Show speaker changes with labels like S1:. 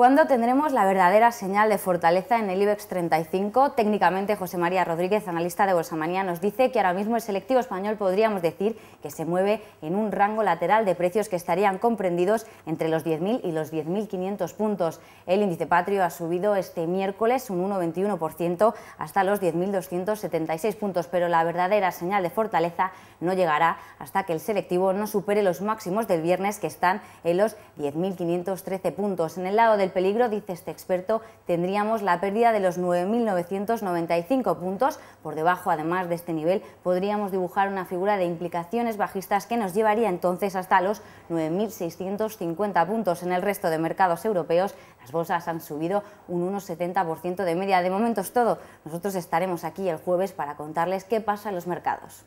S1: ¿Cuándo tendremos la verdadera señal de fortaleza en el IBEX 35? Técnicamente, José María Rodríguez, analista de Bolsa Manía, nos dice que ahora mismo el selectivo español podríamos decir que se mueve en un rango lateral de precios que estarían comprendidos entre los 10.000 y los 10.500 puntos. El índice patrio ha subido este miércoles un 1,21% hasta los 10.276 puntos, pero la verdadera señal de fortaleza no llegará hasta que el selectivo no supere los máximos del viernes que están en los 10.513 puntos. En el lado del peligro, dice este experto, tendríamos la pérdida de los 9.995 puntos. Por debajo, además de este nivel, podríamos dibujar una figura de implicaciones bajistas que nos llevaría entonces hasta los 9.650 puntos. En el resto de mercados europeos, las bolsas han subido un 1,70% de media. De momento es todo. Nosotros estaremos aquí el jueves para contarles qué pasa en los mercados.